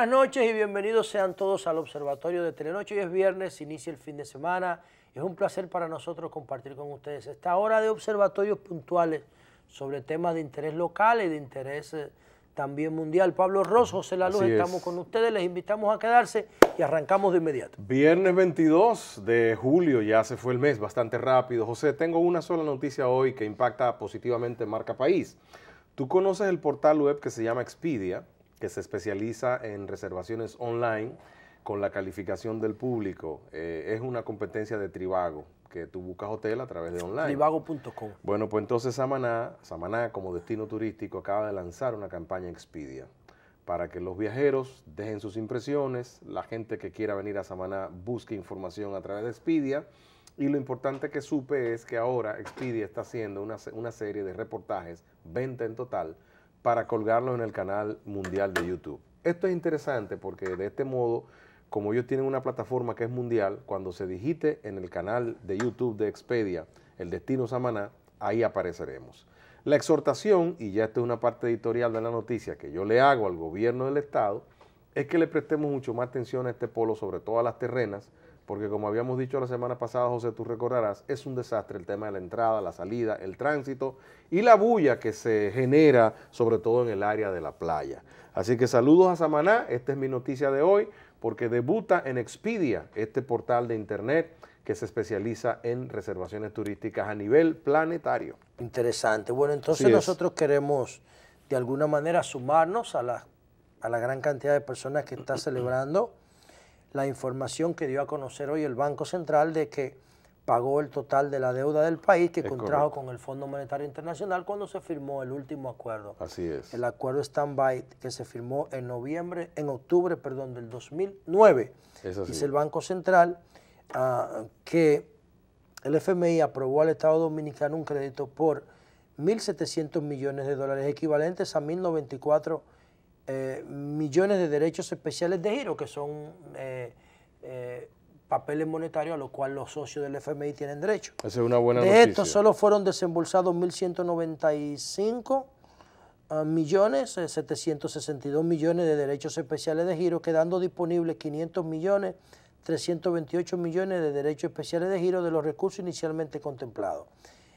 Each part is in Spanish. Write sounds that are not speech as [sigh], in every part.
Buenas noches y bienvenidos sean todos al Observatorio de Telenoche. Hoy es viernes, inicia el fin de semana. Es un placer para nosotros compartir con ustedes esta hora de observatorios puntuales sobre temas de interés local y de interés eh, también mundial. Pablo Ross, José La Luz, estamos con ustedes, les invitamos a quedarse y arrancamos de inmediato. Viernes 22 de julio, ya se fue el mes bastante rápido. José, tengo una sola noticia hoy que impacta positivamente Marca País. Tú conoces el portal web que se llama Expedia, que se especializa en reservaciones online con la calificación del público. Eh, es una competencia de Tribago, que tú buscas hotel a través de online. Tribago.com. Bueno, pues entonces Samaná, Samaná como destino turístico acaba de lanzar una campaña Expedia para que los viajeros dejen sus impresiones, la gente que quiera venir a Samaná busque información a través de Expedia y lo importante que supe es que ahora Expedia está haciendo una, una serie de reportajes, 20 en total, para colgarlos en el canal mundial de YouTube. Esto es interesante porque de este modo, como ellos tienen una plataforma que es mundial, cuando se digite en el canal de YouTube de Expedia, el destino Samaná, ahí apareceremos. La exhortación, y ya esta es una parte editorial de la noticia que yo le hago al gobierno del Estado, es que le prestemos mucho más atención a este polo, sobre todo a las terrenas, porque como habíamos dicho la semana pasada, José, tú recordarás, es un desastre el tema de la entrada, la salida, el tránsito y la bulla que se genera, sobre todo en el área de la playa. Así que saludos a Samaná, esta es mi noticia de hoy, porque debuta en Expedia, este portal de internet que se especializa en reservaciones turísticas a nivel planetario. Interesante. Bueno, entonces nosotros queremos de alguna manera sumarnos a la, a la gran cantidad de personas que está celebrando la información que dio a conocer hoy el Banco Central de que pagó el total de la deuda del país que contrajo con el Fondo Monetario Internacional cuando se firmó el último acuerdo. Así es. El acuerdo Stand-by que se firmó en noviembre, en octubre, perdón, del 2009. es Dice el Banco Central ah, que el FMI aprobó al Estado Dominicano un crédito por 1.700 millones de dólares, equivalentes a 1.094 eh, millones de derechos especiales de giro, que son eh, eh, papeles monetarios a los cuales los socios del FMI tienen derecho. Esa es una buena de estos solo fueron desembolsados 1.195 ah, millones, 762 millones de derechos especiales de giro, quedando disponibles 500 millones, 328 millones de derechos especiales de giro de los recursos inicialmente contemplados.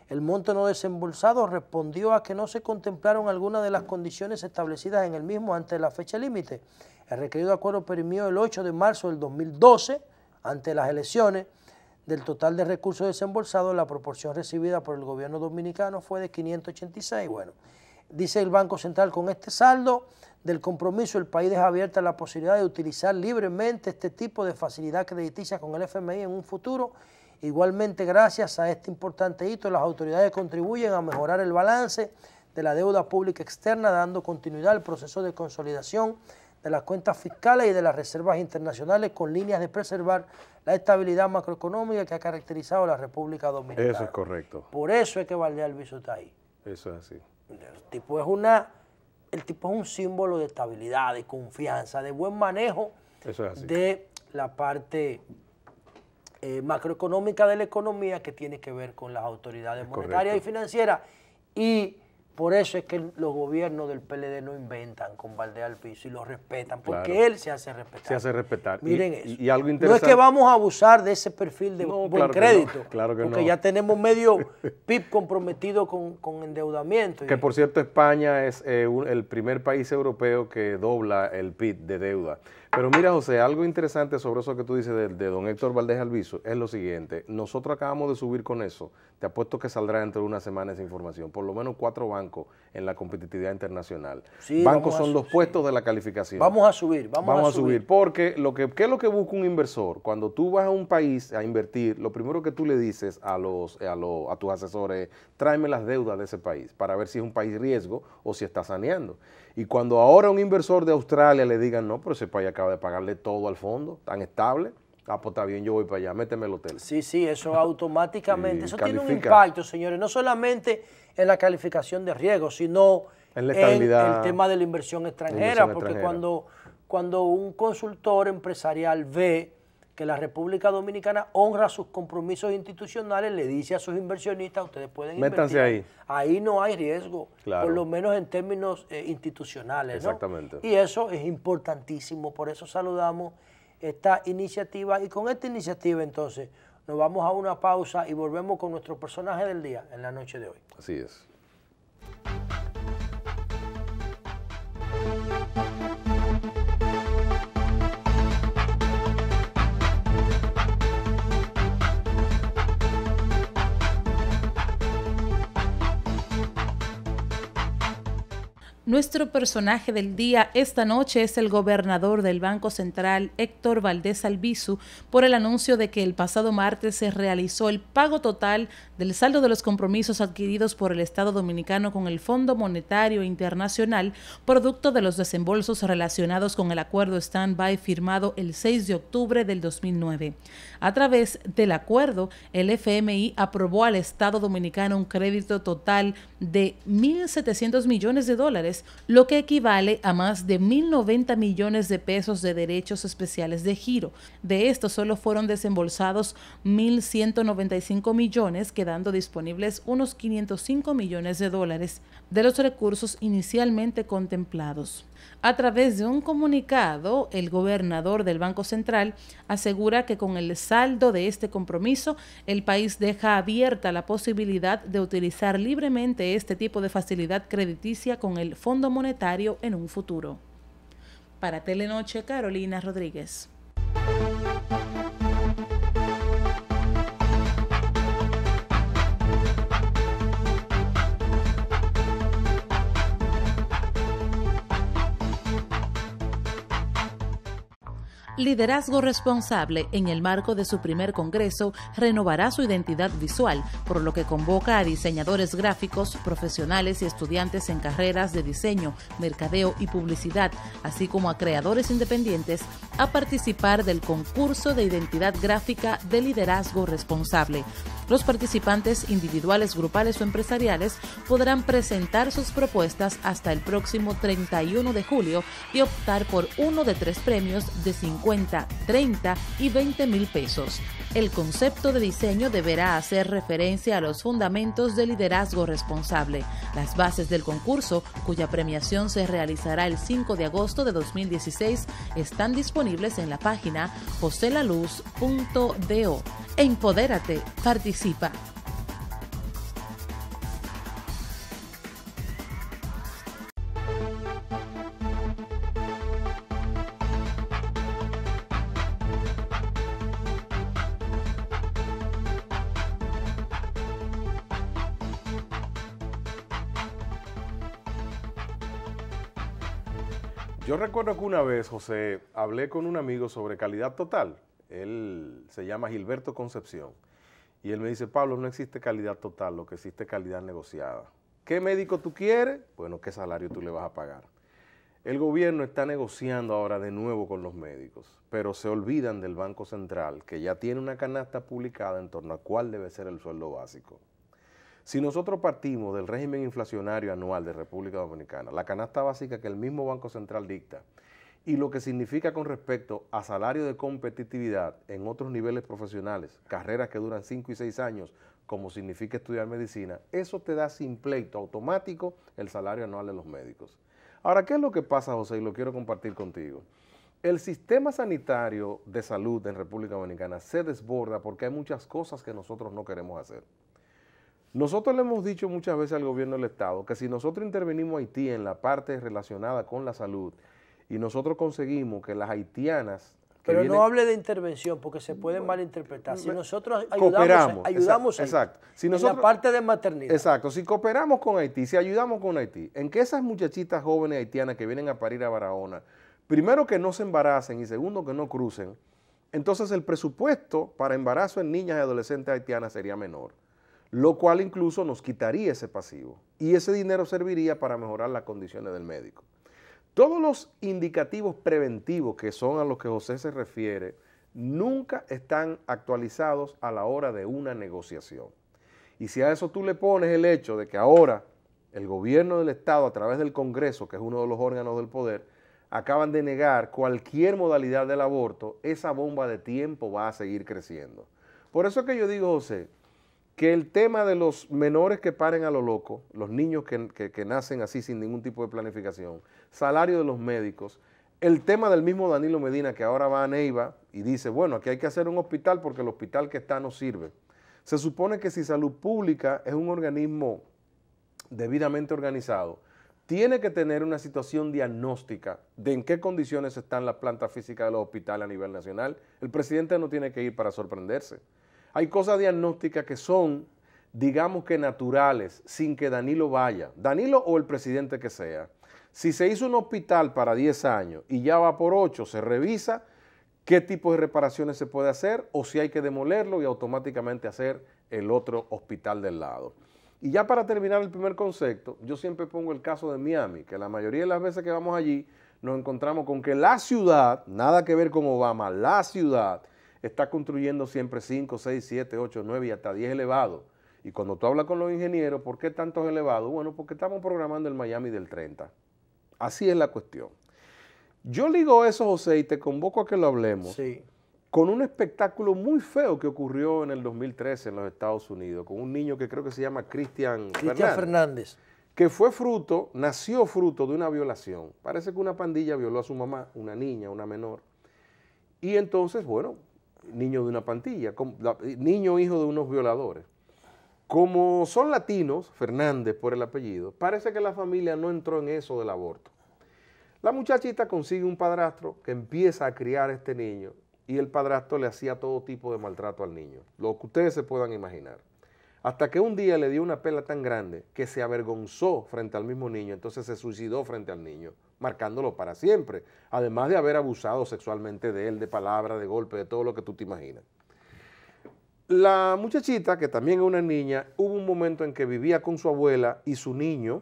El monto no desembolsado respondió a que no se contemplaron algunas de las condiciones establecidas en el mismo antes de la fecha límite. El requerido acuerdo perimió el 8 de marzo del 2012, ante las elecciones, del total de recursos desembolsados, la proporción recibida por el gobierno dominicano fue de 586. Bueno, dice el Banco Central, con este saldo del compromiso, el país deja abierta la posibilidad de utilizar libremente este tipo de facilidad crediticia con el FMI en un futuro Igualmente, gracias a este importante hito, las autoridades contribuyen a mejorar el balance de la deuda pública externa, dando continuidad al proceso de consolidación de las cuentas fiscales y de las reservas internacionales con líneas de preservar la estabilidad macroeconómica que ha caracterizado a la República Dominicana. Eso es correcto. Por eso es que el el está ahí. Eso es así. El tipo es, una, el tipo es un símbolo de estabilidad, de confianza, de buen manejo de la parte eh, macroeconómica de la economía que tiene que ver con las autoridades monetarias y financieras. Y por eso es que los gobiernos del PLD no inventan con Valdea al piso y lo respetan, porque él se hace respetar. Se hace respetar. Miren eso. Y, algo interesante. No es que vamos a abusar de ese perfil de crédito, que porque ya tenemos medio [laughs] PIB comprometido con, endeudamiento. Que por cierto España es eh, el primer país europeo que dobla el PIB de deuda. Pero mira, José, algo interesante sobre eso que tú dices de, de, don Héctor Valdés Alviso es lo siguiente. Nosotros acabamos de subir con eso. Te apuesto que saldrá dentro de una semana esa información. Por lo menos cuatro bancos en la competitividad internacional. bancos son los puestos de la calificación. Vamos a subir, vamos, vamos a, subir. Porque lo que, ¿qué es lo que busca un inversor? Cuando tú vas a un país a invertir, lo primero que tú le dices a, los, eh, a, los, a tus asesores es, tráeme las deudas de ese país para ver si es un país riesgo o si está saneando. Y cuando ahora un inversor de Australia le digan, no, pero ese país acaba de pagarle todo al fondo, tan estable, ah, pues está bien, yo voy para allá, méteme el hotel. Sí, sí, eso [laughs] automáticamente, eso tiene un impacto, señores, no solamente en la calificación de riesgo, sino en, el tema de la inversión extranjera, porque Cuando, cuando un consultor empresarial ve que la República Dominicana honra sus compromisos institucionales, le dice a sus inversionistas, ustedes pueden Métanse invertir. ahí. Ahí no hay riesgo, por lo menos en términos eh, institucionales. Exactamente. Y eso es importantísimo, por eso saludamos esta iniciativa. Y con esta iniciativa entonces nos vamos a una pausa y volvemos con nuestro personaje del día en la noche de hoy. Así es. Nuestro personaje del día esta noche es el gobernador del Banco Central, Héctor Valdés Albizu, por el anuncio de que el pasado martes se realizó el pago total del saldo de los compromisos adquiridos por el Estado Dominicano con el Fondo Monetario Internacional, producto de los desembolsos relacionados con el acuerdo stand-by firmado el 6 de octubre del 2009. A través del acuerdo, el FMI aprobó al Estado Dominicano un crédito total de 1.700 millones de dólares lo que equivale a más de 1.090 millones de pesos de derechos especiales de giro. De estos solo fueron desembolsados 1.195 millones, quedando disponibles unos 505 millones de dólares de los recursos inicialmente contemplados. A través de un comunicado, el gobernador del Banco Central asegura que con el saldo de este compromiso, el país deja abierta la posibilidad de utilizar libremente este tipo de facilidad crediticia con el Fondo Monetario en un futuro. Para Telenoche, Carolina Rodríguez. Liderazgo Responsable, en el marco de su primer congreso, renovará su identidad visual, por lo que convoca a diseñadores gráficos, profesionales y estudiantes en carreras de diseño, mercadeo y publicidad, así como a creadores independientes a participar del concurso de identidad gráfica de liderazgo responsable. Los participantes individuales, grupales o empresariales podrán presentar sus propuestas hasta el próximo 31 de julio y optar por uno de tres premios de 50, 30 y 20 mil pesos el concepto de diseño deberá hacer referencia a los fundamentos de liderazgo responsable, las bases del concurso, cuya premiación se realizará el 5 de agosto de 2016, están disponibles en la página joselaluz.do. Empodérate, participa. Yo recuerdo que una vez, José, hablé con un amigo sobre calidad total. Él se llama Gilberto Concepción. Y él me dice, Pablo, no existe calidad total, lo que existe es calidad negociada. ¿Qué médico tú quieres? Bueno, ¿qué salario tú le vas a pagar? El gobierno está negociando ahora de nuevo con los médicos, pero se olvidan del Banco Central, que ya tiene una canasta publicada en torno a cuál debe ser el sueldo básico. Si nosotros partimos del régimen inflacionario anual de República Dominicana, la canasta básica que el mismo Banco Central dicta, y lo que significa con respecto a salario de competitividad en otros niveles profesionales, carreras que duran 5 y 6 años, como significa estudiar medicina, eso te da sin pleito automático el salario anual de los médicos. Ahora, ¿qué es lo que pasa, José? Y lo quiero compartir contigo. El sistema sanitario de salud en República Dominicana se desborda porque hay muchas cosas que nosotros no queremos hacer. Nosotros le hemos dicho muchas veces al gobierno del Estado que si nosotros intervenimos Haití en la parte relacionada con la salud y nosotros conseguimos que las haitianas pero no hable de intervención porque se puede malinterpretar. Si nosotros ayudamos, ayudamos Si nosotros, en la parte de maternidad. Exacto. Si cooperamos con Haití, si ayudamos con Haití, en que esas muchachitas jóvenes haitianas que vienen a parir a Barahona, primero que no se embaracen y segundo que no crucen, entonces el presupuesto para embarazo en niñas y adolescentes haitianas sería menor lo cual incluso nos quitaría ese pasivo y ese dinero serviría para mejorar las condiciones del médico. Todos los indicativos preventivos que son a los que José se refiere nunca están actualizados a la hora de una negociación. Y si a eso tú le pones el hecho de que ahora el gobierno del Estado a través del Congreso, que es uno de los órganos del poder, acaban de negar cualquier modalidad del aborto, esa bomba de tiempo va a seguir creciendo. Por eso que yo digo, José, que el tema de los menores que paren a lo loco, los niños que, nacen así sin ningún tipo de planificación, salario de los médicos, el tema del mismo Danilo Medina que ahora va a Neiva y dice, bueno, aquí hay que hacer un hospital porque el hospital que está no sirve. Se supone que si salud pública es un organismo debidamente organizado, tiene que tener una situación diagnóstica de en qué condiciones están las plantas físicas de los hospitales a nivel nacional. El presidente no tiene que ir para sorprenderse. Hay cosas diagnósticas que son, digamos que naturales, sin que Danilo vaya, Danilo o el presidente que sea. Si se hizo un hospital para 10 años y ya va por 8, se revisa qué tipo de reparaciones se puede hacer o si hay que demolerlo y automáticamente hacer el otro hospital del lado. Y ya para terminar el primer concepto, yo siempre pongo el caso de Miami, que la mayoría de las veces que vamos allí nos encontramos con que la ciudad, nada que ver con Obama, la ciudad está construyendo siempre 5, 6, 7, 8, 9 y hasta 10 elevados. Y cuando tú hablas con los ingenieros, ¿por qué tantos elevados? Bueno, porque estamos programando el Miami del 30. Así es la cuestión. Yo digo eso, José, y te convoco a que lo hablemos. Con un espectáculo muy feo que ocurrió en el 2013 en los Estados Unidos, con un niño que creo que se llama Cristian Fernández. Que fue fruto, nació fruto de una violación. Parece que una pandilla violó a su mamá, una niña, una menor. Y entonces, bueno, niño de una pantilla, eh, niño hijo de unos violadores. Como son latinos, Fernández por el apellido, parece que la familia no entró en eso del aborto. La muchachita consigue un padrastro que empieza a criar a este niño y el padrastro le hacía todo tipo de maltrato al niño, lo que ustedes se puedan imaginar. Hasta que un día le dio una pela tan grande que se avergonzó frente al mismo niño, entonces se suicidó frente al niño marcándolo para siempre, además de haber abusado sexualmente de él, de palabra, de golpe, de todo lo que tú te imaginas. La muchachita, que también es una niña, hubo un momento en que vivía con su abuela y su niño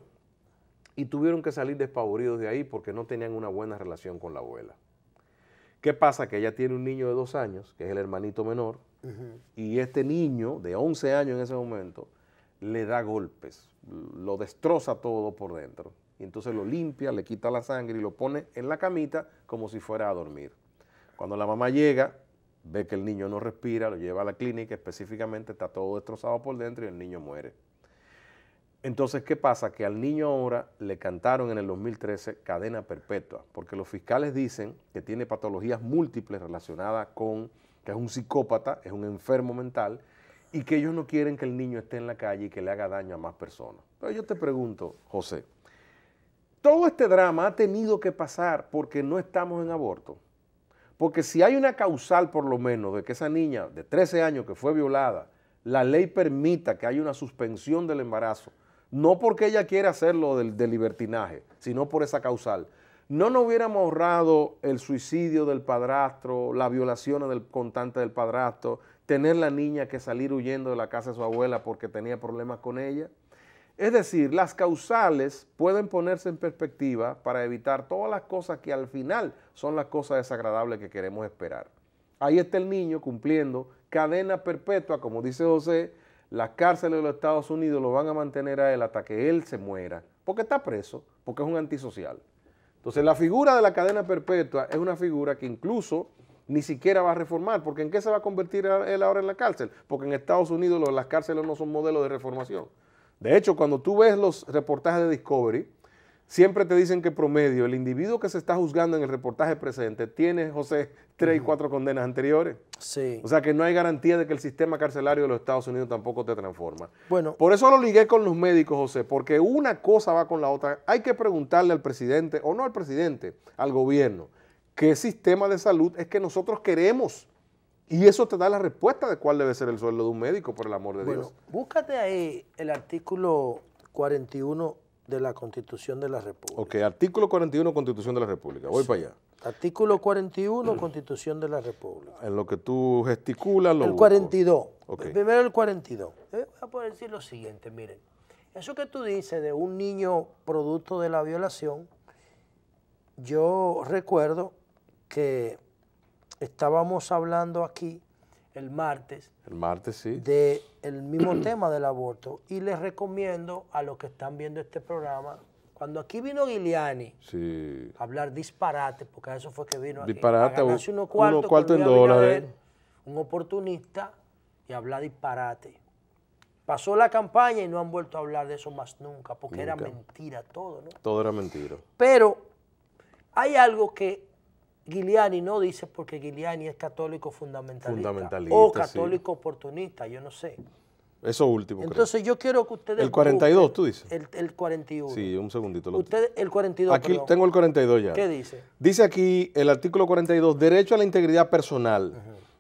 y tuvieron que salir despavoridos de ahí porque no tenían una buena relación con la abuela. ¿Qué pasa? Que ella tiene un niño de dos años, que es el hermanito menor, y este niño de 11 años en ese momento le da golpes, lo destroza todo por dentro y entonces lo limpia, le quita la sangre y lo pone en la camita como si fuera a dormir. Cuando la mamá llega, ve que el niño no respira, lo lleva a la clínica, específicamente está todo destrozado por dentro y el niño muere. Entonces, ¿qué pasa? Que al niño ahora le cantaron en el 2013 cadena perpetua, porque los fiscales dicen que tiene patologías múltiples relacionadas con que es un psicópata, es un enfermo mental, y que ellos no quieren que el niño esté en la calle y que le haga daño a más personas. Pero yo te pregunto, José, todo este drama ha tenido que pasar porque no estamos en aborto. Porque si hay una causal, por lo menos, de que esa niña de 13 años que fue violada, la ley permita que haya una suspensión del embarazo, no porque ella quiera hacerlo del, libertinaje, sino por esa causal. No nos hubiéramos ahorrado el suicidio del padrastro, la violación del contante del padrastro, tener la niña que salir huyendo de la casa de su abuela porque tenía problemas con ella. Es decir, las causales pueden ponerse en perspectiva para evitar todas las cosas que al final son las cosas desagradables que queremos esperar. Ahí está el niño cumpliendo cadena perpetua, como dice José, las cárceles de los Estados Unidos lo van a mantener a él hasta que él se muera, porque está preso, porque es un antisocial. Entonces la figura de la cadena perpetua es una figura que incluso ni siquiera va a reformar, porque ¿en qué se va a convertir él ahora en la cárcel? Porque en Estados Unidos las cárceles no son modelo de reformación. De hecho, cuando tú ves los reportajes de Discovery, siempre te dicen que promedio, el individuo que se está juzgando en el reportaje presente tiene, José, tres y cuatro condenas anteriores. Sí. O sea que no hay garantía de que el sistema carcelario de los Estados Unidos tampoco te transforma. Bueno. Por eso lo ligué con los médicos, José, porque una cosa va con la otra. Hay que preguntarle al presidente, o no al presidente, al gobierno, qué sistema de salud es que nosotros queremos y eso te da la respuesta de cuál debe ser el sueldo de un médico, por el amor de bueno, Dios. Búscate ahí el artículo 41 de la Constitución de la República. Ok, artículo 41, Constitución de la República. Voy para allá. Artículo 41, Constitución de la República. En lo que tú gesticulas, lo El 42. Primero el 42. Eh, voy a poder decir lo siguiente, miren. Eso que tú dices de un niño producto de la violación, yo recuerdo que estábamos hablando aquí el martes. El martes, sí. De el mismo [clears throat] tema del aborto. Y les recomiendo a los que están viendo este programa, cuando aquí vino Giuliani a hablar disparate, porque eso fue que vino a hablar, Disparate, unos cuartos, en dólares. Un oportunista y habla disparate. Pasó la campaña y no han vuelto a hablar de eso más nunca, porque era mentira todo, ¿no? Todo era mentira. Pero hay algo que Giliani no dice porque Giliani es católico fundamentalista, o católico oportunista, yo no sé. Eso último. Entonces yo quiero que ustedes... El 42, tú dices. El, el, 41. Sí, un segundito. Usted, el 42. Aquí tengo el 42 ya. ¿Qué dice? Dice aquí el artículo 42, derecho a la integridad personal.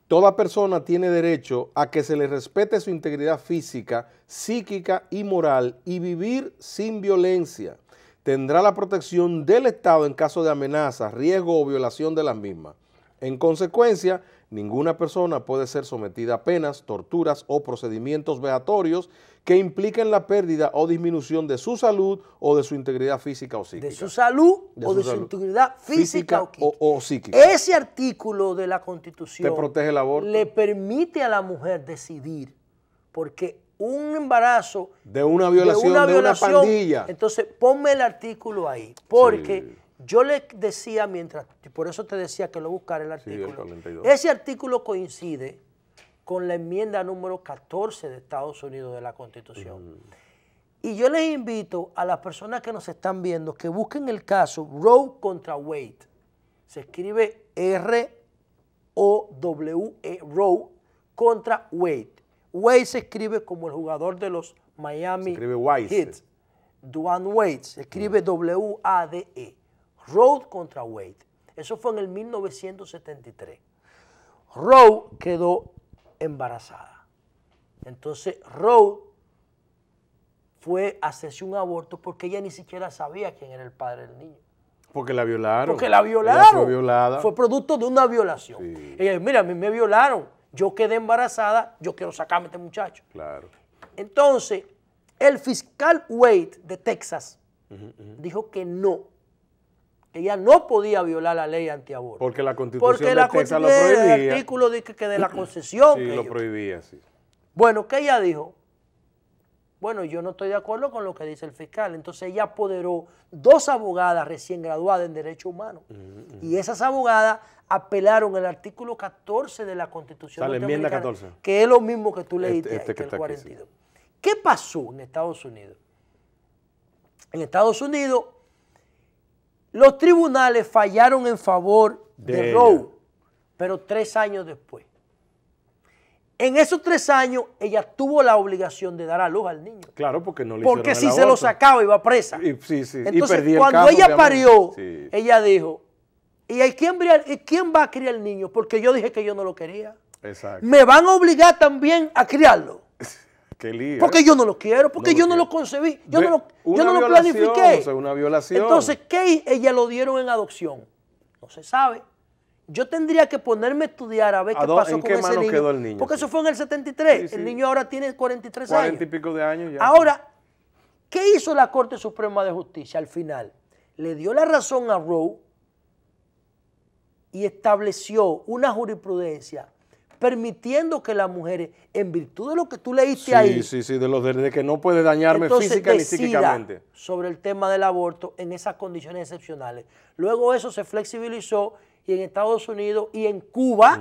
Toda persona tiene derecho a que se le respete su integridad física, psíquica y moral y vivir sin violencia tendrá la protección del Estado en caso de amenaza, riesgo o violación de las mismas. En consecuencia, ninguna persona puede ser sometida a penas, torturas o procedimientos veatorios que impliquen la pérdida o disminución de su salud o de su integridad física o psíquica. De su salud o de su integridad física, o, psíquica. Ese artículo de la Constitución protege le permite a la mujer decidir porque un embarazo. De una violación, de una, pandilla. Entonces, ponme el artículo ahí. Porque yo le decía mientras, por eso te decía que lo buscara el artículo. Ese artículo coincide con la enmienda número 14 de Estados Unidos de la Constitución. Y yo les invito a las personas que nos están viendo que busquen el caso Roe contra Wade. Se escribe R-O-W-E, Roe contra Wade. Wade se escribe como el jugador de los Miami Heat. Duane Wade, se escribe mm. W-A-D-E. Road contra Wade. Eso fue en el 1973. Rowe quedó embarazada. Entonces Rowe fue a hacerse un aborto porque ella ni siquiera sabía quién era el padre del niño. Porque la violaron. Porque la violaron. fue violada. Fue producto de una violación. Ella mira, a mí me violaron yo quedé embarazada, yo quiero sacarme a este muchacho. Claro. Entonces, el fiscal Wade de Texas dijo que no. Ella no podía violar la ley antiaborto. Porque la constitución de Texas lo prohibía. El artículo dice que de la [clears throat] concesión. lo prohibía, sí. Bueno, ¿qué ella dijo? Bueno, yo no estoy de acuerdo con lo que dice el fiscal. Entonces ella apoderó dos abogadas recién graduadas en Derecho Humano. Mm, mm. Y esas abogadas apelaron el artículo 14 de la Constitución. 14. Que es lo mismo que tú leíste, este, este el 42. ¿Qué pasó en Estados Unidos? En Estados Unidos, los tribunales fallaron en favor de, de Roe, pero tres años después. En esos tres años, ella tuvo la obligación de dar a luz al niño. Claro, porque no le Porque si se lo sacaba, iba presa. Y, sí, sí. y cuando ella parió, ella dijo, ¿y quién, quién va a criar al niño? Porque yo dije que yo no lo quería. Exacto. Me van a obligar también a criarlo. [laughs] Qué lío, porque ¿eh? yo no lo quiero, porque yo no lo concebí, yo no lo, yo no lo planifiqué. una violación. Entonces, ¿qué ella lo dieron en adopción? No se sabe yo tendría que ponerme a estudiar a ver qué pasó con ese niño. Quedó el niño. Porque eso fue en el 73. El niño ahora tiene 43 años. 40 y pico de años ya. Ahora, ¿qué hizo la Corte Suprema de Justicia al final? Le dio la razón a Roe y estableció una jurisprudencia permitiendo que las mujeres, en virtud de lo que tú leíste ahí. Sí, sí, sí, de los de, que no puede dañarme física ni psíquicamente. Sobre el tema del aborto en esas condiciones excepcionales. Luego eso se flexibilizó y en Estados Unidos y en Cuba.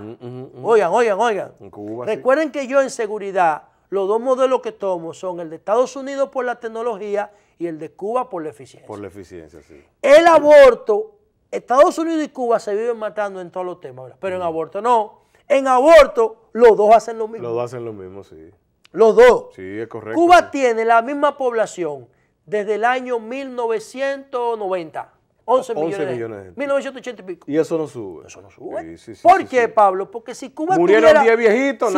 Oigan, oigan, oigan. En Cuba, Recuerden que yo en seguridad, los dos modelos que tomo son el de Estados Unidos por la tecnología y el de Cuba por la eficiencia. Por la eficiencia, sí. El aborto, Estados Unidos y Cuba se viven matando en todos los temas, pero en aborto no. En aborto, los dos hacen lo mismo. Los dos hacen lo mismo, sí. Los dos. Sí, es correcto. Cuba tiene la misma población desde el año 1990. 11 millones. de gente. 1980 y pico. Y eso no sube. Eso no sube. ¿Por qué, Pablo? Porque si Cuba tuviera.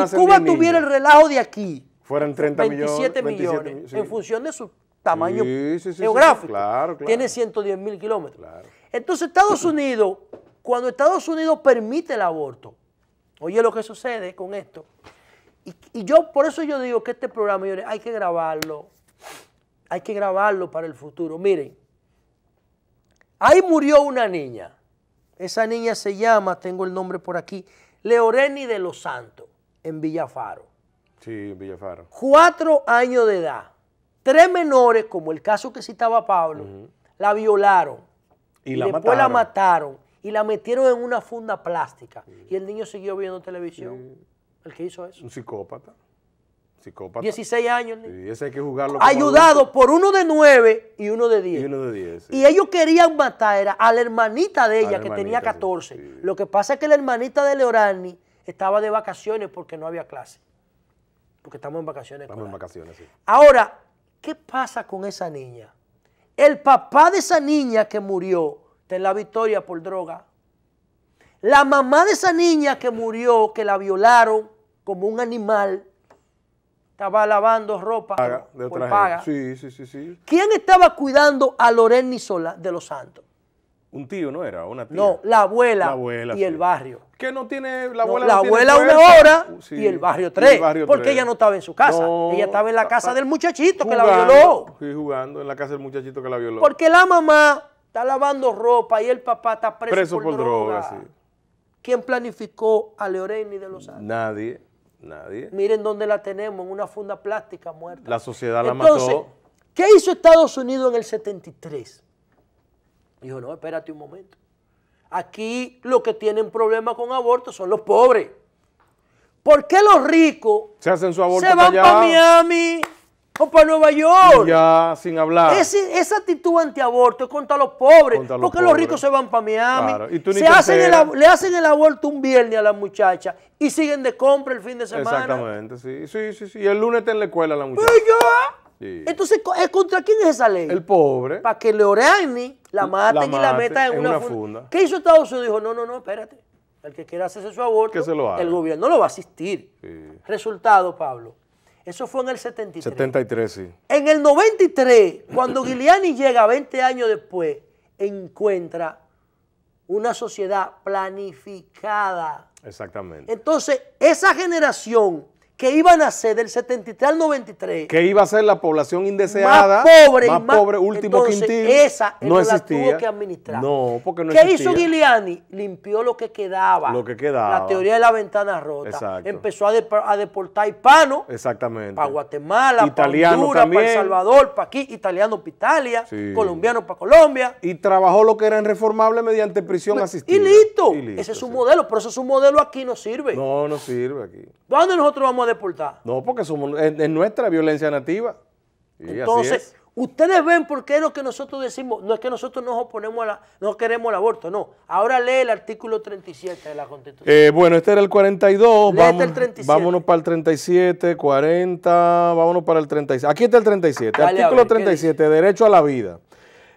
Si Cuba tuviera el relajo de aquí. Fueran 30 millones. millones. En función de su tamaño geográfico. Tiene 110 mil kilómetros. Entonces, Estados Unidos, cuando Estados Unidos permite el aborto, oye lo que sucede con esto. Y, yo, por eso yo digo que este programa, hay que grabarlo. Hay que grabarlo para el futuro. Miren. Ahí murió una niña. Esa niña se llama, tengo el nombre por aquí, Leoreni de los Santos, en Villafaro. Sí, en Villafaro. Cuatro años de edad. Tres menores, como el caso que citaba Pablo, la violaron. Y, después la mataron. Y la metieron en una funda plástica. Y el niño siguió viendo televisión. El que hizo eso. Un psicópata. 16 años. que jugarlo. Ayudado por uno de 9 y uno de 10. Y ellos querían matar a la hermanita de ella, que tenía 14. Lo que pasa es que la hermanita de Leorani estaba de vacaciones porque no había clase. Porque estamos en vacaciones. Estamos en vacaciones, Ahora, ¿qué pasa con esa niña? El papá de esa niña que murió de la victoria por droga. La mamá de esa niña que murió, que la violaron como un animal estaba lavando ropa. Paga, por, paga. Sí, sí, sí, ¿Quién estaba cuidando a Lorenny Sola de los Santos? Un tío, ¿no era? Una tía. No, la abuela, y el barrio. ¿Qué no tiene la abuela. la abuela una hora y el barrio tres. porque ella no estaba en su casa. ella estaba en la casa del muchachito que la violó. Sí, jugando en la casa del muchachito que la violó. Porque la mamá está lavando ropa y el papá está preso, por, drogas. Droga, ¿Quién planificó a Loreni de los Santos? Nadie. Nadie. Miren dónde la tenemos, en una funda plástica muerta. La sociedad la mató. ¿Qué hizo Estados Unidos en el 73? Dijo, no, espérate un momento. Aquí lo que tienen problemas con aborto son los pobres. ¿Por qué los ricos se, hacen su aborto se van para Miami? o para Nueva York. Ya, sin hablar. esa actitud antiaborto es contra los pobres, porque los ricos se van para Miami. le hacen el aborto un viernes a las muchacha y siguen de compra el fin de semana. Exactamente, sí. Sí, sí, sí. Y el lunes está en la escuela la muchacha. Pues, ya. Entonces, eh, ¿contra quién es esa ley? El pobre. Para que Leorani la maten la mate, y la metan en, una, funda. ¿Qué hizo Estados Unidos? Dijo, no, no, no, espérate. El que quiera hacerse su aborto, el gobierno lo va a asistir. Resultado, Pablo, eso fue en el 73. 73, sí. En el 93, cuando [clears throat] Giuliani llega 20 años después, encuentra una sociedad planificada. Exactamente. Entonces, esa generación que iban a ser del 73 al 93. Que iba a ser la población indeseada. Más pobre. Más, pobre, último quintil. Esa no existía. la tuvo que administrar. porque no ¿Qué hizo Giuliani? Limpió lo que quedaba. Lo que quedaba. La teoría de la ventana rota. Empezó a, a deportar hispanos. Exactamente. Para Guatemala, italiano para Honduras, también. para El Salvador, para aquí, italiano para Italia, colombiano para Colombia. Y trabajó lo que era reformable mediante prisión pues, asistida. Y listo. Ese es su modelo, pero eso es un modelo aquí no sirve. No, no sirve aquí. ¿Dónde nosotros vamos a no, porque somos, es, nuestra violencia nativa. Entonces, ustedes ven por qué es lo que nosotros decimos. No es que nosotros nos oponemos a la, no queremos el aborto, no. Ahora lee el artículo 37 de la Constitución. Eh, bueno, este era el 42. Vámonos para el 37, 40, vámonos para el 37. Aquí está el 37. artículo 37, derecho a la vida.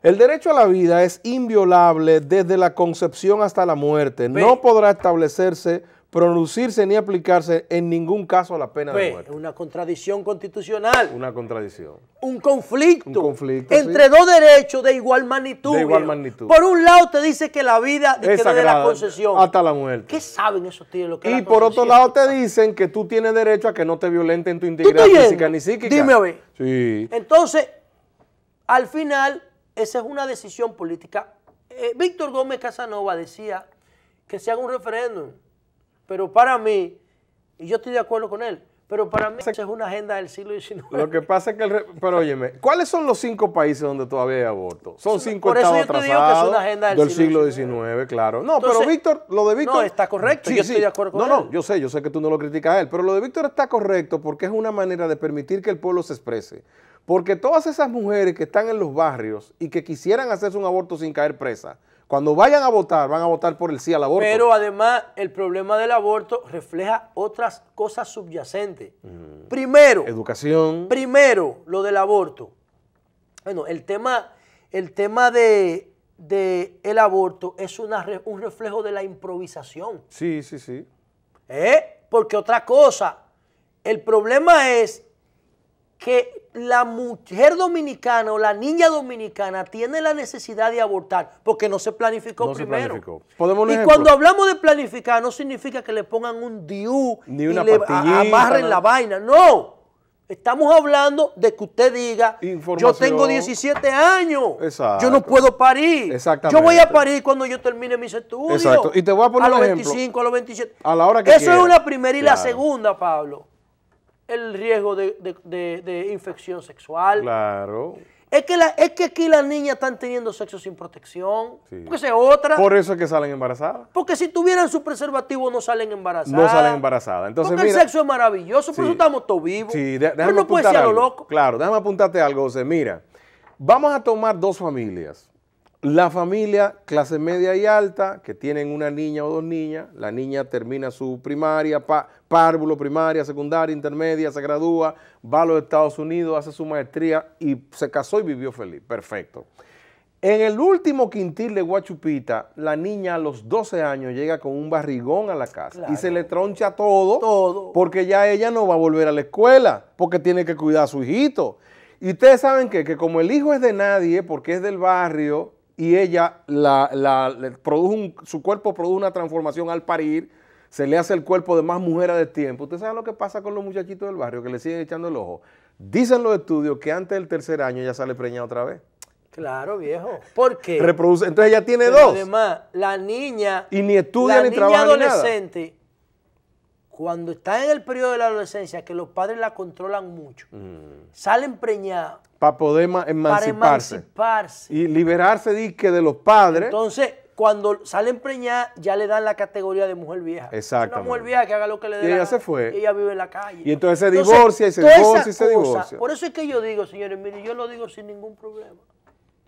El derecho a la vida es inviolable desde la concepción hasta la muerte. no podrá establecerse producirse ni aplicarse en ningún caso a la pena de pues, muerte. Es Una contradicción constitucional. Una contradicción. Un conflicto. Un conflicto entre dos derechos de igual magnitud. De igual magnitud. Por un lado te dice que la vida es de la concesión. Hasta la muerte. ¿Qué saben esos tíos lo que Y por otro lado te dicen que tú tienes derecho a que no te violenten tu integridad física ni psíquica. Dime a ver. Sí. Entonces, al final, esa es una decisión política. Eh, Víctor Gómez Casanova decía que se haga un referéndum pero para mí, y yo estoy de acuerdo con él, pero para mí es una agenda del siglo XIX. Lo que pasa es que, el pero óyeme, ¿cuáles son los cinco países donde todavía hay aborto? Son cinco Por estados eso yo te digo que es una agenda del, siglo, XIX. claro. No, pero Víctor, lo de Víctor... No, está correcto, yo estoy de acuerdo con él. No, no, yo sé, yo sé que tú no lo criticas a él, pero lo de Víctor está correcto porque es una manera de permitir que el pueblo se exprese. Porque todas esas mujeres que están en los barrios y que quisieran hacerse un aborto sin caer presa, cuando vayan a votar, van a votar por el sí al aborto. Pero además, el problema del aborto refleja otras cosas subyacentes. Primero. Educación. Primero, lo del aborto. Bueno, el tema, el tema de, el aborto es una, un reflejo de la improvisación. Sí, sí, sí. ¿Eh? Porque otra cosa, el problema es que la mujer dominicana o la niña dominicana tiene la necesidad de abortar porque no se planificó primero. y cuando hablamos de planificar, no significa que le pongan un DIU Ni una y le amarren la vaina. No. Estamos hablando de que usted diga, yo tengo 17 años, yo no puedo parir. Yo voy a parir cuando yo termine mis estudios. Exacto. Y te voy a poner a los 25, a los 27. A la hora que Eso es una primera y la segunda, Pablo el riesgo de, infección sexual. Claro. Es que, es que aquí las niñas están teniendo sexo sin protección. Porque es otra. Por eso es que salen embarazadas. Porque si tuvieran su preservativo no salen embarazadas. No salen embarazadas. Entonces, porque el sexo es maravilloso, por eso estamos todos vivos. Sí, Pero no puede ser lo loco. Claro, déjame apuntarte algo, Mira, vamos a tomar dos familias. La familia clase media y alta, que tienen una niña o dos niñas, la niña termina su primaria, párvulo, primaria, secundaria, intermedia, se gradúa, va a los Estados Unidos, hace su maestría y se casó y vivió feliz. Perfecto. En el último quintil de Guachupita, la niña a los 12 años llega con un barrigón a la casa y se le troncha todo, todo, porque ya ella no va a volver a la escuela, porque tiene que cuidar a su hijito. Y ustedes saben que como el hijo es de nadie, porque es del barrio, y ella la, la, su cuerpo produce una transformación al parir, se le hace el cuerpo de más a de tiempo. ¿Ustedes saben lo que pasa con los muchachitos del barrio que le siguen echando el ojo. Dicen los estudios que antes del tercer año ya sale preñada otra vez. Claro, viejo. ¿Por qué? Reproduce. Entonces ella tiene dos. Además, la niña. Y ni estudia ni trabaja. adolescente ni nada cuando está en el periodo de la adolescencia, que los padres la controlan mucho, salen preñadas. para poder emanciparse. Para emanciparse. Y liberarse de, de los padres. Entonces, cuando salen preñadas, ya le dan la categoría de mujer vieja. Exacto. Una mujer vieja que haga lo que le dé. Y ella se fue. Y ella vive en la calle. Y entonces se divorcia y se divorcia y se divorcia. Por eso es que yo digo, señores, mire, yo lo digo sin ningún problema.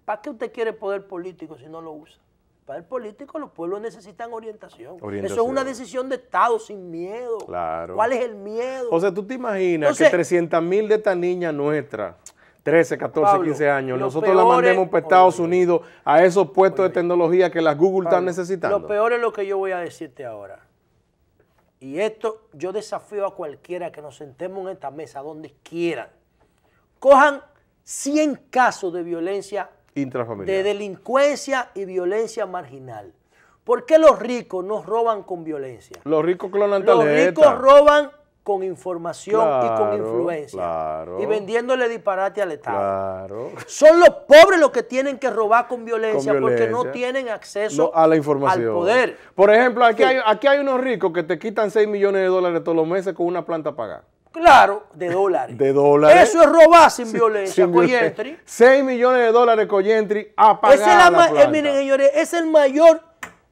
¿Para qué usted quiere poder político si no lo usa? Para el político, los pueblos necesitan orientación. Eso es una decisión de Estado sin miedo. ¿Cuál es el miedo? O sea, tú te imaginas que 300 mil de esta niñas nuestras, 13, 14, 15 años, nosotros la mandemos para Estados Unidos a esos puestos de tecnología que las Google están necesitando. Lo peor es lo que yo voy a decirte ahora. Y esto yo desafío a cualquiera que nos sentemos en esta mesa, donde quieran. Cojan 100 casos de violencia Intrafamiliar. De delincuencia y violencia marginal. ¿Por qué los ricos nos roban con violencia? Los ricos clonan Los ricos roban con información y con influencia. y vendiéndole disparate al Estado. Son los pobres los que tienen que robar con violencia, porque no tienen acceso a la información. al poder. Por ejemplo, aquí, hay, aquí hay unos ricos que te quitan 6 millones de dólares todos los meses con una planta pagada. Claro, de dólares. De dólares. Eso es robar sin violencia, Coyentri. 6 millones de dólares Coyentri a pagar. la eh, miren, señores, es el mayor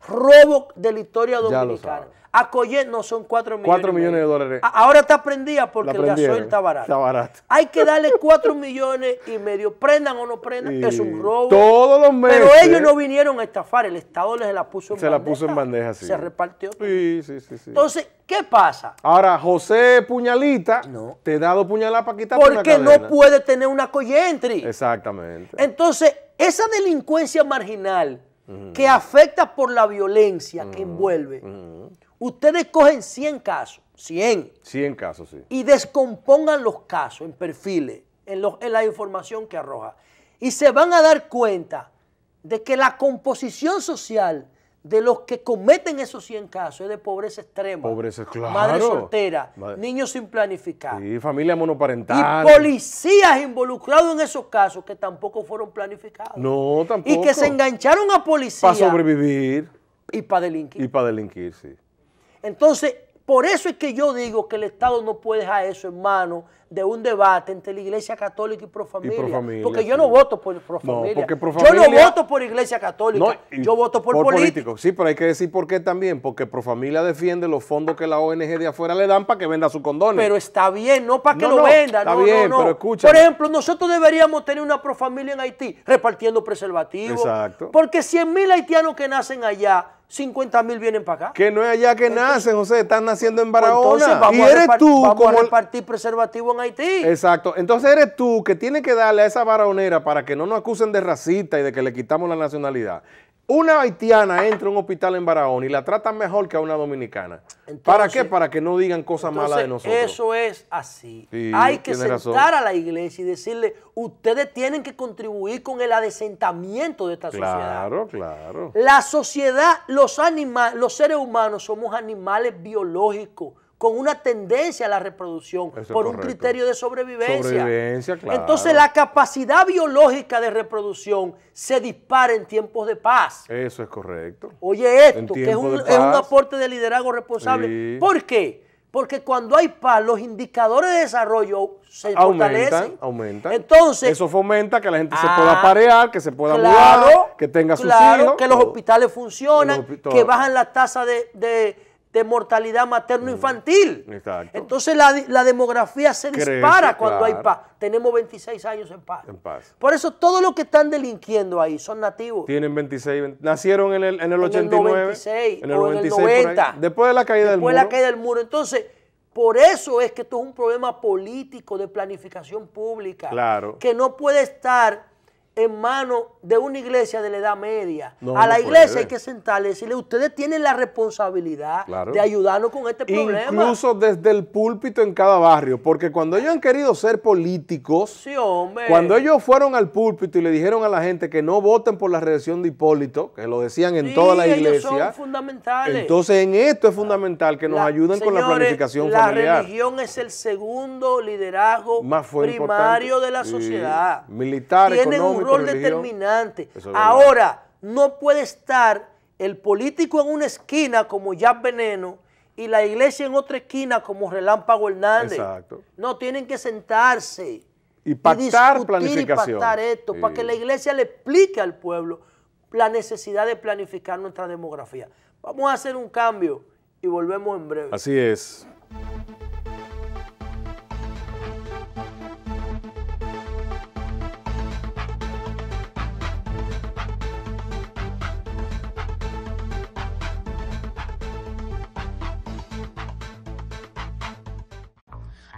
robo de la historia dominicana. A no son 4 millones. 4 millones de dólares. Ahora está prendida porque el gasoil está barato. Está barato. Hay que darle 4 millones y medio. Prendan o no prendan, es un robo. Todos los meses. Pero ellos no vinieron a estafar, el Estado les la puso en bandeja. Se la puso en bandeja, sí. Se repartió. Sí, sí, sí, Entonces, ¿qué pasa? Ahora, José Puñalita te ha dado puñalada para quitar porque una no puede tener una coyentry. Exactamente. Entonces, esa delincuencia marginal que afecta por la violencia que envuelve... Ustedes cogen 100 casos, 100. 100 casos, sí. Y descompongan los casos en perfiles, en, la información que arroja. Y se van a dar cuenta de que la composición social de los que cometen esos 100 casos es de pobreza extrema. Pobreza, claro. Madre soltera, niños sin planificar. Y sí, familia monoparental. Y policías involucrados en esos casos que tampoco fueron planificados. No, tampoco. Y que se engancharon a policías. Para sobrevivir. Y para delinquir. Y para delinquir, sí. Entonces, por eso es que yo digo que el Estado no puede dejar eso en manos de un debate entre la Iglesia Católica y Profamilia. porque yo no voto por Profamilia. yo no voto por Iglesia Católica. yo voto por, Político. Sí, pero hay que decir por qué también. Porque Profamilia defiende los fondos que la ONG de afuera le dan para que venda su condones. Pero está bien, no para que lo venda. Está bien, pero escucha. Por ejemplo, nosotros deberíamos tener una Profamilia en Haití repartiendo preservativos. Porque 100 mil haitianos que nacen allá 50 mil vienen para acá. Que no es allá que nacen, José, están naciendo en pues, Barahona. entonces vamos a tú como repartir preservativo Haití. Exacto. Entonces eres tú que tienes que darle a esa varonera para que no nos acusen de racista y de que le quitamos la nacionalidad. Una haitiana entra a un hospital en Barahona y la tratan mejor que a una dominicana. ¿Para qué? Para que no digan cosas malas de nosotros. Eso es así. Hay que sentar a la iglesia y decirle, ustedes tienen que contribuir con el adesentamiento de esta sociedad. Claro, claro. La sociedad, los, animales, los seres humanos somos animales biológicos con una tendencia a la reproducción, por un criterio de sobrevivencia. Entonces la capacidad biológica de reproducción se dispara en tiempos de paz. Eso es correcto. Oye esto, que es un, aporte de liderazgo responsable. ¿Por qué? Porque cuando hay paz, los indicadores de desarrollo se aumentan, Entonces. Eso fomenta que la gente se ah, pueda parear, que se pueda mudar, que tenga claro, sus que los hospitales funcionan, que bajan la tasa de de mortalidad materno-infantil. Mm. Entonces la, demografía se dispara cuando hay paz. Tenemos 26 años en paz. Por eso todos los que están delinquiendo ahí son nativos. Tienen 26, nacieron en el, en el 89. En el 96, o en el 90. después de la caída del muro. Después de la caída del muro. Entonces, por eso es que esto es un problema político de planificación pública. Claro. Que no puede estar en manos de una iglesia de la Edad Media. a la iglesia hay que sentarle y decirle, ustedes tienen la responsabilidad de ayudarnos con este problema. Incluso desde el púlpito en cada barrio, porque cuando ellos han querido ser políticos, cuando ellos fueron al púlpito y le dijeron a la gente que no voten por la reelección de Hipólito, que lo decían en toda la iglesia, entonces en esto es fundamental que nos ayuden con la planificación la familiar. La religión es el segundo liderazgo primario de la sociedad. Militar, económico, rol determinante. Ahora, no puede estar el político en una esquina como Jack Veneno y la iglesia en otra esquina como Relámpago Hernández. Exacto. No, tienen que sentarse. Y pactar y planificación. pactar esto, para que la iglesia le explique al pueblo la necesidad de planificar nuestra demografía. Vamos a hacer un cambio y volvemos en breve. Así es.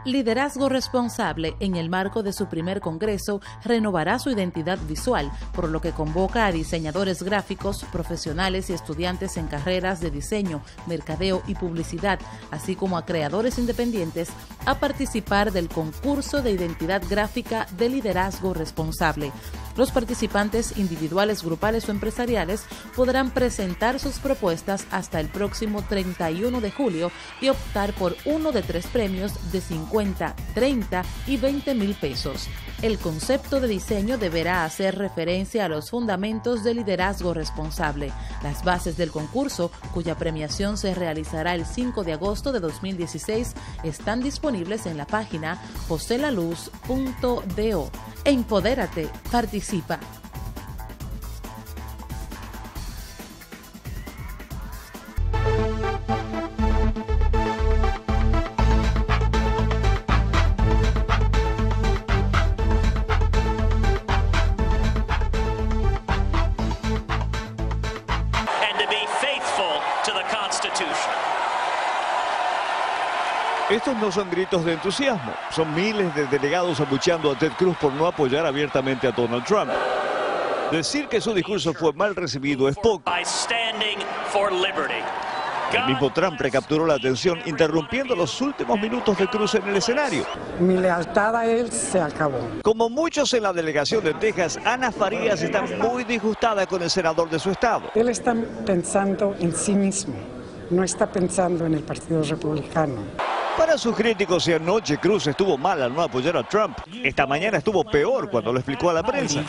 Liderazgo Responsable, en el marco de su primer congreso, renovará su identidad visual, por lo que convoca a diseñadores gráficos, profesionales y estudiantes en carreras de diseño, mercadeo y publicidad, así como a creadores independientes, a participar del concurso de identidad gráfica de liderazgo responsable. Los participantes individuales, grupales o empresariales podrán presentar sus propuestas hasta el próximo 31 de julio y optar por uno de tres premios de 50, 30 y 20 mil pesos. El concepto de diseño deberá hacer referencia a los fundamentos de liderazgo responsable. Las bases del concurso, cuya premiación se realizará el 5 de agosto de 2016, están disponibles en la página joselaluz.do. Empodérate, participa. son gritos de entusiasmo, son miles de delegados abucheando a Ted Cruz por no apoyar abiertamente a Donald Trump. Decir que su discurso fue mal recibido es poco. El mismo Trump recapturó la atención interrumpiendo los últimos minutos de Cruz en el escenario. Mi lealtad a él se acabó. Como muchos en la delegación de Texas, Ana Farías está muy disgustada con el senador de su estado. Él está pensando en sí mismo, no está pensando en el Partido Republicano. Para sus críticos, si anoche Cruz estuvo mal al no apoyar a Trump, esta mañana estuvo peor cuando lo explicó a la prensa.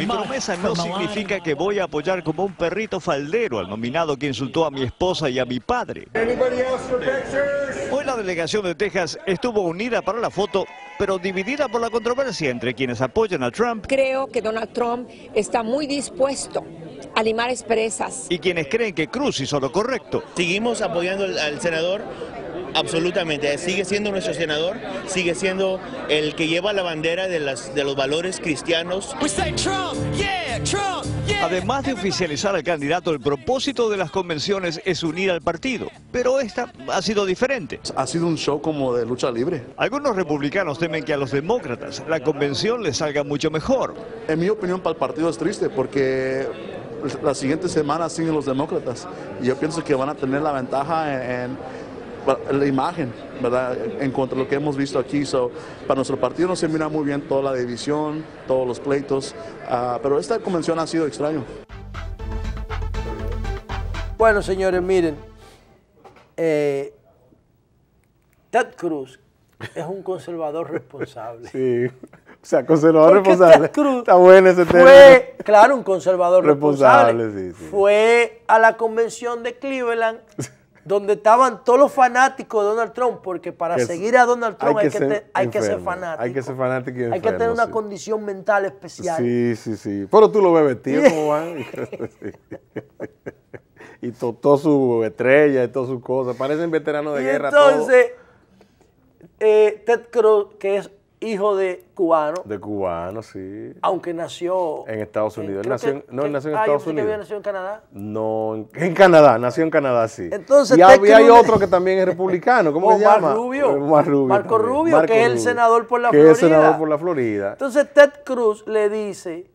Mi promesa no significa que voy a apoyar como un perrito faldero al nominado que insultó a mi esposa y a mi padre. Hoy la delegación de Texas estuvo unida para la foto pero dividida por la controversia entre quienes apoyan a Trump. Creo que Donald Trump está muy dispuesto a limar expresas. Y quienes creen que Cruz hizo lo correcto. Seguimos apoyando al, al senador Absolutamente, sigue siendo nuestro senador, sigue siendo el que lleva la bandera de, las, de los valores cristianos. Además de oficializar al candidato, el propósito de las convenciones es unir al partido, pero esta ha sido diferente. Ha sido un show como de lucha libre. Algunos republicanos temen que a los demócratas la convención les salga mucho mejor. En mi opinión, para el partido es triste porque la siguiente semana siguen los demócratas y yo pienso que van a tener la ventaja en la imagen, ¿verdad? En contra lo que hemos visto aquí. So, para nuestro partido no se mira muy bien toda la división, todos los pleitos, ah, pero esta convención ha sido extraño. Bueno, señores, miren, eh, Ted Cruz es un conservador responsable. Sí, o sea, conservador responsable. Ted Cruz Está bueno ese tema. Fue, claro, un conservador responsable. Fue a la convención de Cleveland [laughs] donde estaban todos los fanáticos de Donald Trump, porque para seguir a Donald Trump hay que, ser, hay que ser fanático. Hay que ser fanático Hay que tener una condición mental especial. Sí, sí, sí. Pero tú lo ves vestido, ¿cómo va? [laughs] [laughs] y toda su estrella y todas sus cosas. Parecen veteranos de guerra. Entonces, Eh, Ted Cruz, que es hijo de cubano. De cubano, sí. Aunque nació... En Estados Unidos. no, él nació en Estados Unidos. que había nacido en Canadá? No, en, Canadá, nació en Canadá, sí. Entonces, y había, hay otro que también es republicano, ¿cómo se llama? Rubio. Eh, Rubio. Marco Rubio, que es el senador por la Florida. Que es el senador por la Florida. Entonces Ted Cruz le dice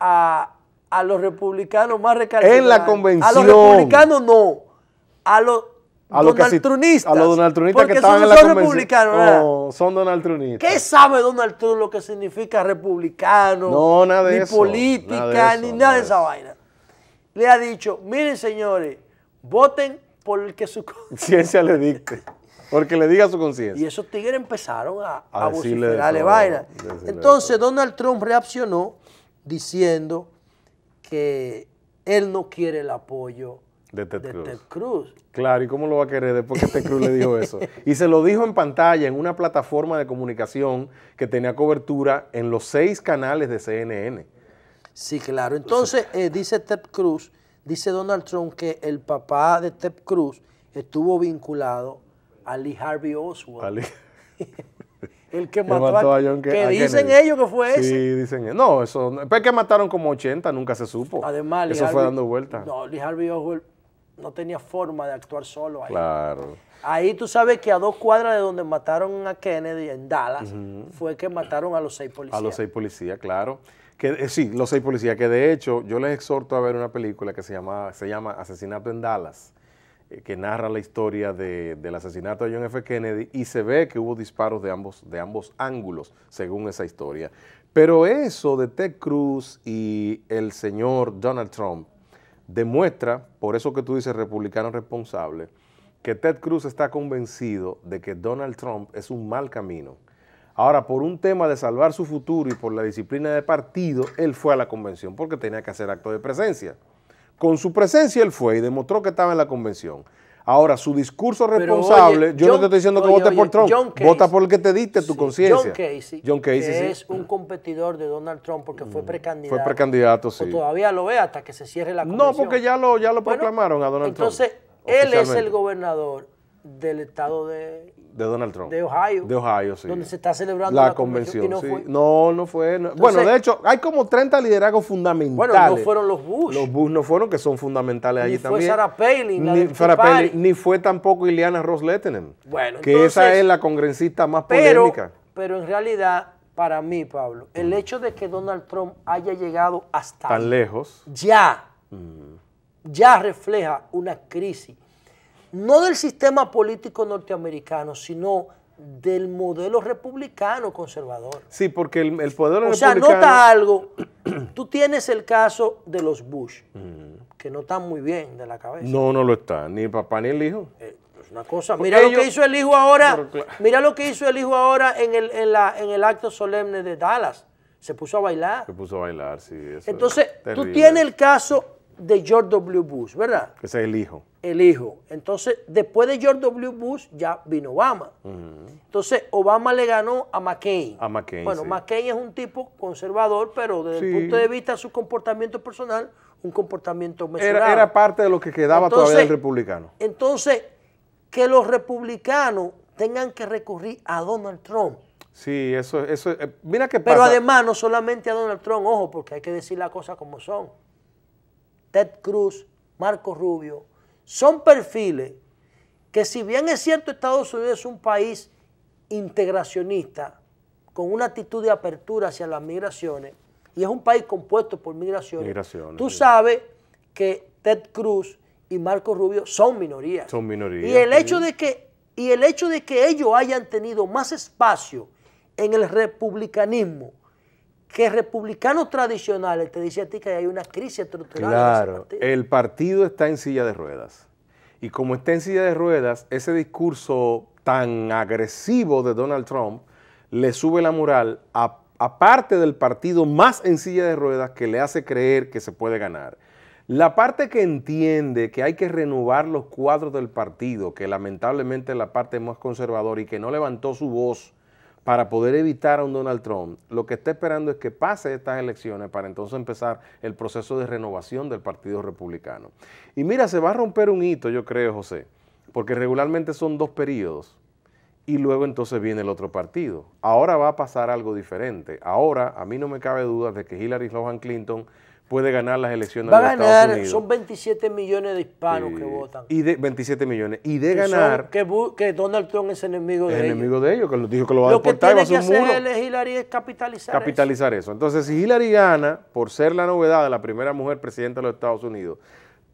a, a los republicanos más recalcitrantes. En la convención. A los republicanos no. A los a los Donald Trunistas. A los Donald Trunistas que estaban en la son republicanos, No, son Donald Trunistas. ¿Qué sabe Donald Trump lo que significa republicano? No, nada de eso. ni política, ni nada, de esa vaina. Le ha dicho, miren señores, voten por el que su conciencia [laughs] le dicte. Porque le diga su conciencia. Y esos tigres empezaron a, a, vociferarle vaina. Entonces Donald Trump reaccionó diciendo que él no quiere el apoyo de Ted, Cruz. Claro, ¿y cómo lo va a querer después que Ted Cruz le dijo eso? Y se lo dijo en pantalla en una plataforma de comunicación que tenía cobertura en los seis canales de CNN. Sí, claro. Entonces, eh, dice Ted Cruz, dice Donald Trump que el papá de Ted Cruz estuvo vinculado a Lee Harvey Oswald. [laughs] el que mató, a, John Que dicen ellos que fue eso Sí, dicen e-. No, eso. es que mataron como 80, nunca se supo. Además, eso fue dando vueltas. No, Lee Harvey Oswald no tenía forma de actuar solo ahí. Claro. Ahí tú sabes que a dos cuadras de donde mataron a Kennedy en Dallas fue que mataron a los seis policías. A los seis policías, claro. Que, eh, sí, los seis policías, que de hecho yo les exhorto a ver una película que se llama, se llama Asesinato en Dallas, eh, que narra la historia del asesinato de John F. Kennedy y se ve que hubo disparos de ambos, de ambos ángulos, según esa historia. Pero eso de Ted Cruz y el señor Donald Trump demuestra, por eso que tú dices republicano responsable, que Ted Cruz está convencido de que Donald Trump es un mal camino. Ahora, por un tema de salvar su futuro y por la disciplina de partido, él fue a la convención porque tenía que hacer acto de presencia. Con su presencia él fue y demostró que estaba en la convención. Ahora, su discurso responsable, yo no te estoy diciendo que votes por Trump, vota por el que te diste tu conciencia. John Casey, John Casey que es un competidor de Donald Trump porque fue mm, precandidato. Fue precandidato, sí. todavía lo ve hasta que se cierre la convención. No, porque ya lo, ya lo proclamaron a Donald Trump. Entonces, él es el gobernador del estado de de Donald Trump. De Ohio. De Ohio, sí. Donde se está celebrando la, convención. no, no, fue. bueno, de hecho, hay como 30 liderazgos fundamentales. Bueno, no fueron los Bush. Los Bush no fueron, que son fundamentales allí también. ni fue Sarah Palin. Ni fue tampoco Ileana Ross Lettenen. Bueno, Que esa es la congresista más polémica. Pero en realidad, para mí, Pablo, el mm. hecho de que Donald Trump haya llegado hasta. Tan lejos. Ya. Mm. Ya refleja una crisis no del sistema político norteamericano, sino del modelo republicano conservador. Sí, porque el, poder o republicano... O sea, nota algo. Tú tienes el caso de los Bush, que no están muy bien de la cabeza. No, no lo están, ni el papá ni el hijo. Eh, es pues una cosa. mira lo que hizo el hijo ahora. Mira lo que hizo el hijo ahora en el, en, el acto solemne de Dallas. Se puso a bailar. Se puso a bailar, sí. Entonces, tú tienes el caso de George W. Bush, ¿verdad? Que es el hijo. El hijo. Entonces, después de George W. Bush ya vino Obama. Entonces, Obama le ganó a McCain. A McCain. Bueno, McCain es un tipo conservador, pero desde el punto de vista de su comportamiento personal, un comportamiento mesurado. Era, parte de lo que quedaba todavía del republicano. Entonces, que los republicanos tengan que recurrir a Donald Trump. Sí, eso, eso, eh, mira qué pasa. Pero además, no solamente a Donald Trump, ojo, porque hay que decir las cosas como son. Ted Cruz, Marco Rubio, son perfiles que si bien es cierto Estados Unidos es un país integracionista, con una actitud de apertura hacia las migraciones, y es un país compuesto por migraciones, tú sabes que Ted Cruz y Marco Rubio son minorías. Son minorías. Y el hecho de que, y el hecho de que ellos hayan tenido más espacio en el republicanismo que republicanos tradicionales te dice a ti que hay una crisis estructural. Claro, en ese partido. el partido está en silla de ruedas. Y como está en silla de ruedas, ese discurso tan agresivo de Donald Trump le sube la moral a, a parte del partido más en silla de ruedas que le hace creer que se puede ganar. La parte que entiende que hay que renovar los cuadros del partido, que lamentablemente es la parte más conservadora y que no levantó su voz para poder evitar a un Donald Trump, lo que está esperando es que pase estas elecciones para entonces empezar el proceso de renovación del Partido Republicano. Y mira, se va a romper un hito, yo creo, José, porque regularmente son dos periodos y luego entonces viene el otro partido. Ahora va a pasar algo diferente. Ahora, a mí no me cabe duda de que Hillary Lohan Clinton puede ganar las elecciones Va los Estados ganar, Son 27 millones de hispanos que votan. Y de 27 millones. Y de ganar. que, Donald Trump es enemigo de ellos. Es enemigo de ellos, que dijo que lo va a un deportar. Lo que tiene que hacer Hillary es capitalizar Capitalizar eso. Entonces, si Hillary gana, por ser la novedad de la primera mujer presidenta de los Estados Unidos,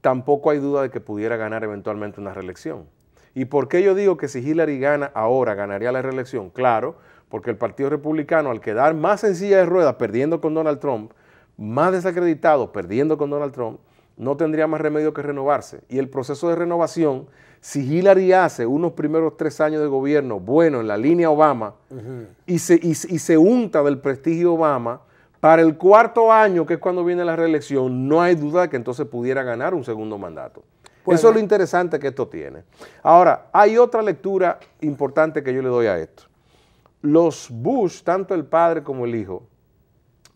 tampoco hay duda de que pudiera ganar eventualmente una reelección. ¿Y por qué yo digo que si Hillary gana ahora, ganaría la reelección? Claro, porque el Partido Republicano, al quedar más sencilla de ruedas, perdiendo con Donald Trump, más desacreditado, perdiendo con Donald Trump, no tendría más remedio que renovarse. Y el proceso de renovación, si Hillary hace unos primeros tres años de gobierno bueno en la línea Obama y, se, se unta del prestigio Obama, para el cuarto año, que es cuando viene la reelección, no hay duda de que entonces pudiera ganar un segundo mandato. Eso es lo interesante que esto tiene. Ahora, hay otra lectura importante que yo le doy a esto. Los Bush, tanto el padre como el hijo,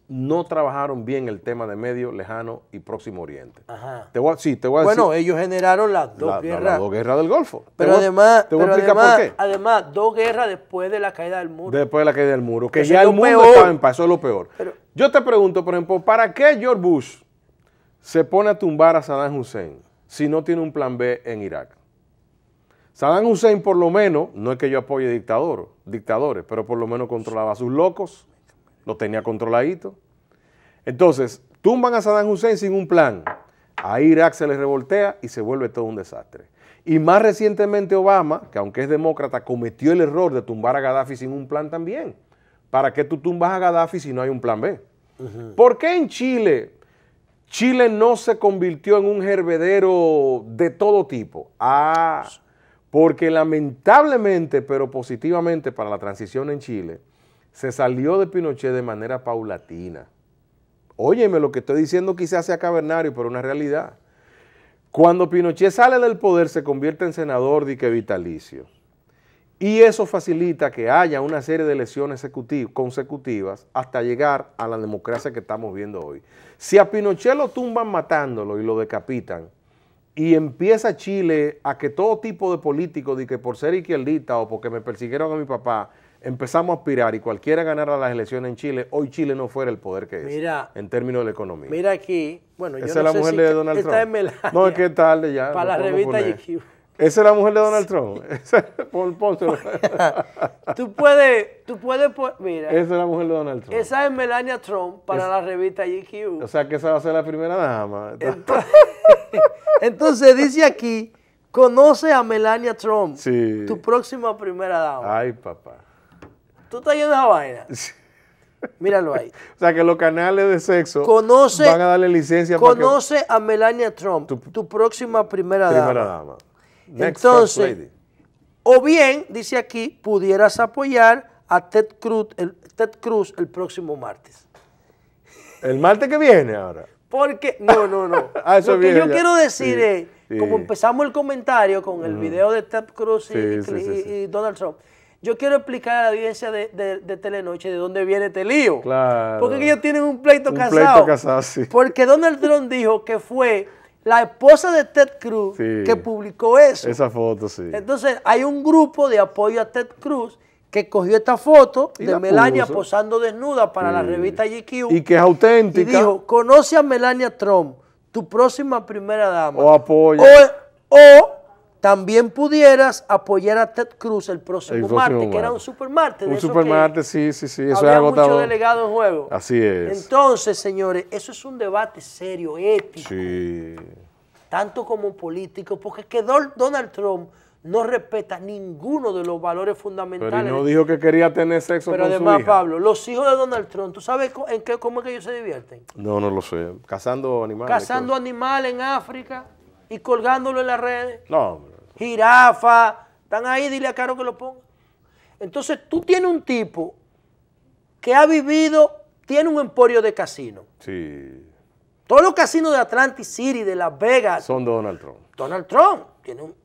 no trabajaron bien el tema de Medio, Lejano y Próximo Oriente. Te voy bueno, ellos generaron las dos guerras. Las dos guerras del Golfo. Pero además, te voy explicar por qué. Además, dos guerras después de la caída del muro. Después de la caída del muro, que, ya el mundo estaba en paz, eso es lo peor. Yo te pregunto, por ejemplo, ¿para qué George Bush se pone a tumbar a Saddam Hussein si no tiene un plan B en Irak? Saddam Hussein por lo menos, no es que yo apoye dictador, dictadores, pero por lo menos controlaba a sus locos, lo tenía controladito. Entonces, tumban a Saddam Hussein sin un plan. A Irak se le revoltea y se vuelve todo un desastre. Y más recientemente Obama, que aunque es demócrata, cometió el error de tumbar a Gaddafi sin un plan también. ¿Para qué tú tumbas a Gaddafi si no hay un plan B? ¿Por qué en Chile? Chile no se convirtió en un hervedero de todo tipo. Ah, porque lamentablemente, pero positivamente para la transición en Chile, se salió de Pinochet de manera paulatina. Óyeme, lo que estoy diciendo quizás sea cavernario, pero una realidad. Cuando Pinochet sale del poder se convierte en senador de que vitalicio. Y eso facilita que haya una serie de elecciones consecutivas hasta llegar a la democracia que estamos viendo hoy. Si a Pinochet lo tumban matándolo y lo decapitan, y empieza Chile a que todo tipo de políticos, de que por ser izquierdista o porque me persiguieron a mi papá, empezamos a aspirar y cualquiera ganara las elecciones en Chile, hoy Chile no fuera el poder que es mira, en términos de la economía. Mira aquí, bueno, yo Esa es la mujer de Donald Trump. no, es que ya. Para la revista GQ. Esa es la mujer de Donald Trump. [laughs] [laughs] tú puedes, tú puedes, mira. Esa es la mujer de Donald Trump. Esa es Melania Trump para la revista GQ. O sea que esa va a ser la primera dama. Entonces, [laughs] entonces dice aquí, conoce a Melania Trump, sí. tu próxima primera dama. Ay, papá tú estás yendo a esa vaina. [laughs] Míralo ahí. o sea, que los canales de sexo van a darle licencia Conoce a Melania Trump, tu, próxima primera, dama. primera dama. Entonces, o bien, dice aquí, pudieras apoyar a Ted Cruz el, próximo martes. ¿El martes que viene ahora? Porque, no, no, no. [laughs] Ah, Lo que yo quiero decir es, como empezamos el comentario con el video de Ted Cruz y Donald Trump, yo quiero explicar a la audiencia de, de, Telenoche de dónde viene este lío. Claro. Porque ellos tienen un pleito un casado. Pleito casado sí. Porque Donald Trump dijo que fue la esposa de Ted Cruz que publicó eso. Esa foto, sí. Entonces, hay un grupo de apoyo a Ted Cruz que cogió esta foto de Melania posando desnuda para la revista GQ. Y que es auténtica. Y dijo, conoce a Melania Trump, tu próxima primera dama. O apoya. o también pudieras apoyar a Ted Cruz el próximo, martes, que era un supermartes. Un supermartes, sí, sí, sí. Eso había mucho delegado en juego. Así es. Entonces, señores, eso es un debate serio, ético. Sí. Tanto como político, porque es que Donald Trump no respeta ninguno de los valores fundamentales. Pero no dijo que quería tener sexo con además, Pero además, Pablo, los hijos de Donald Trump, ¿tú sabes en qué, cómo es que ellos se divierten? No, no lo sé. Cazando animales. Cazando pues. animales en África y colgándolo en las redes. No, hombre jirafa, están ahí, dile a Caro que lo ponga. Entonces tú tienes un tipo que ha vivido, tiene un emporio de casino. Sí. Todos los casinos de Atlantic City, de Las Vegas. Son Donald Trump. Donald Trump,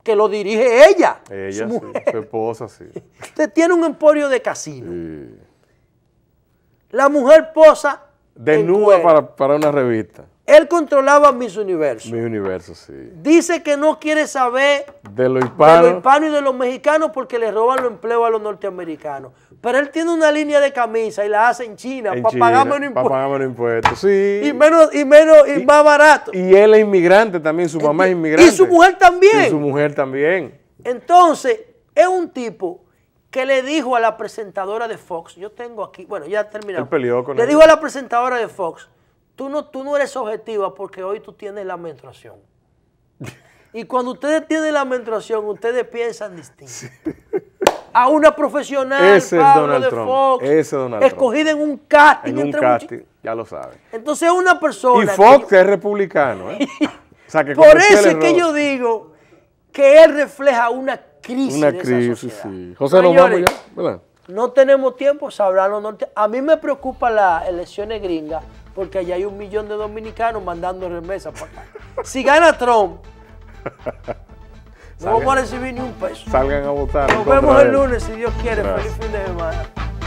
que lo dirige ella. Ella, Sí, su esposa, sí. [laughs] Usted tiene un emporio de casino. La mujer posa. Desnuda para, para una revista. Él controlaba mis universos. Mis universos, sí. Dice que no quiere saber de los hispanos y de los mexicanos porque le roban los empleos a los norteamericanos. Pero él tiene una línea de camisa y la hace en China para pagar menos impuestos. Para pagar impuestos, sí. Y menos, y menos, y, más barato. Y él es inmigrante también, su mamá es inmigrante. Y su mujer también. Y su mujer también. Entonces, es un tipo que le dijo a la presentadora de Fox, yo tengo aquí, bueno, ya terminamos. Le dijo a la presentadora de Fox, tú no, eres objetiva porque hoy tú tienes la menstruación. Y cuando ustedes tienen la menstruación, ustedes piensan distinto. A una profesional, Ese es Donald Trump. escogida en un casting. En un casting, ya lo saben. Entonces una persona... Y Fox es republicano. ¿eh? [laughs] Por eso es que yo digo que él refleja una crisis. Una crisis, sí. José, ¿verdad? No tenemos tiempo, sabrán norte. A mí me preocupan las elecciones gringas porque allá hay un millón de dominicanos mandando remesas para acá. Si gana Trump, no vamos a recibir ni un peso. Salgan a votar. Nos vemos el lunes, si Dios quiere. Feliz fin de semana.